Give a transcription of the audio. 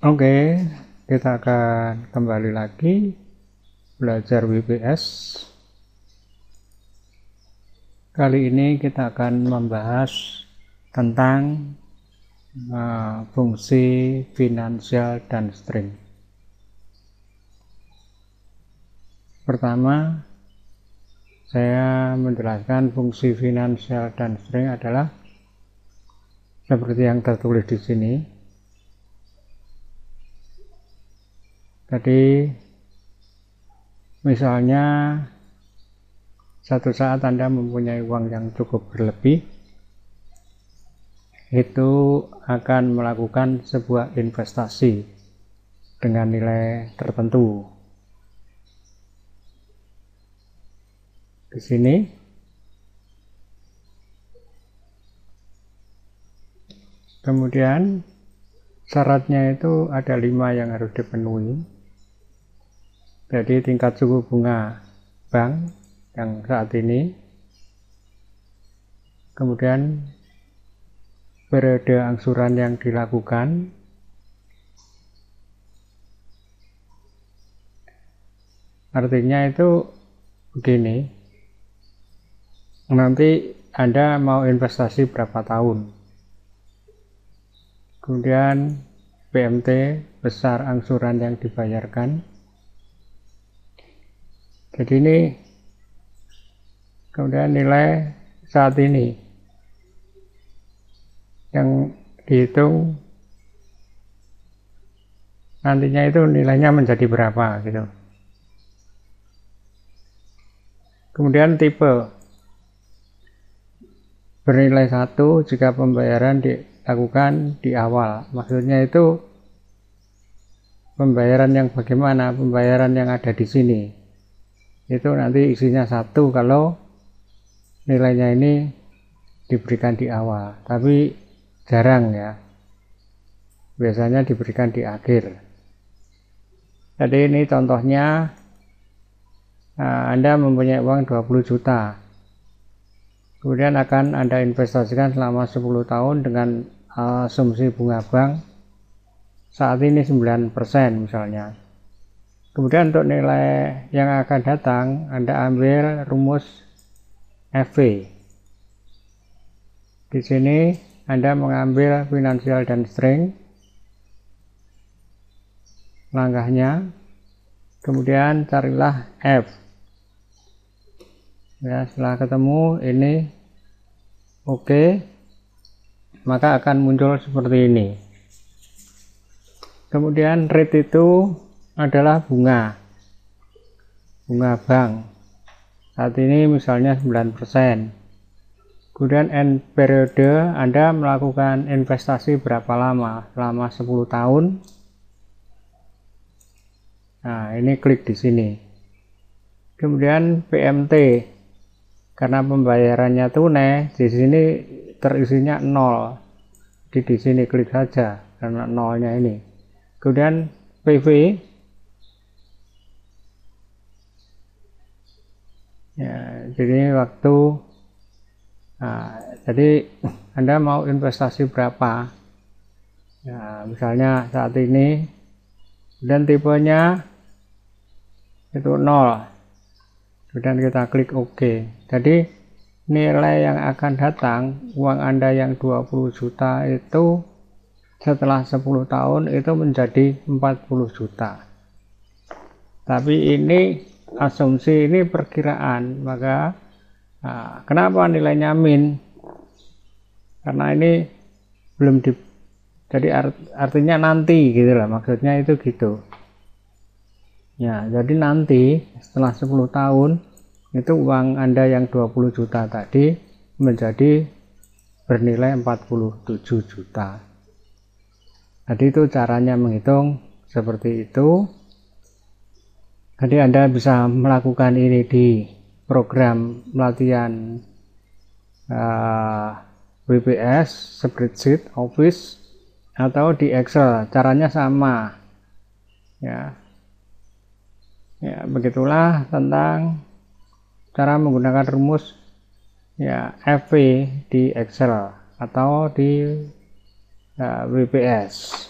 Oke, kita akan kembali lagi belajar WPS. Kali ini kita akan membahas tentang eh, fungsi finansial dan string. Pertama, saya menjelaskan fungsi finansial dan string adalah seperti yang tertulis di sini Jadi misalnya satu saat Anda mempunyai uang yang cukup berlebih, itu akan melakukan sebuah investasi dengan nilai tertentu. Di sini Kemudian syaratnya itu ada lima yang harus dipenuhi jadi tingkat suku bunga bank yang saat ini kemudian periode angsuran yang dilakukan artinya itu begini nanti Anda mau investasi berapa tahun kemudian PMT besar angsuran yang dibayarkan jadi ini kemudian nilai saat ini yang dihitung nantinya itu nilainya menjadi berapa gitu. Kemudian tipe bernilai satu jika pembayaran dilakukan di awal. Maksudnya itu pembayaran yang bagaimana? Pembayaran yang ada di sini itu nanti isinya satu kalau nilainya ini diberikan di awal tapi jarang ya biasanya diberikan di akhir jadi ini contohnya eh, Anda mempunyai uang 20 juta kemudian akan Anda investasikan selama 10 tahun dengan asumsi bunga bank saat ini 9% misalnya Kemudian untuk nilai yang akan datang, Anda ambil rumus FV. Di sini Anda mengambil finansial dan string, langkahnya, kemudian carilah F. Ya, setelah ketemu ini oke, okay, maka akan muncul seperti ini. Kemudian rate itu adalah bunga bunga bank saat ini misalnya 9% kemudian end periode Anda melakukan investasi berapa lama selama 10 tahun nah ini klik di sini kemudian PMT karena pembayarannya tunai di sini terisinya 0 jadi di sini klik saja karena nolnya ini kemudian PV ya jadi waktu nah, jadi anda mau investasi berapa ya, misalnya saat ini dan tipenya itu nol kemudian kita klik OK jadi nilai yang akan datang uang anda yang 20 juta itu setelah 10 tahun itu menjadi 40 juta tapi ini asumsi ini perkiraan maka nah, kenapa nilainya min karena ini belum di jadi art, artinya nanti gitu lah maksudnya itu gitu ya jadi nanti setelah 10 tahun itu uang anda yang 20 juta tadi menjadi bernilai 47 juta jadi itu caranya menghitung seperti itu jadi Anda bisa melakukan ini di program pelatihan uh, eh, WPS, spreadsheet, Office, atau di Excel. Caranya sama. Ya, ya begitulah tentang cara menggunakan rumus ya FV di Excel atau di uh, eh, WPS.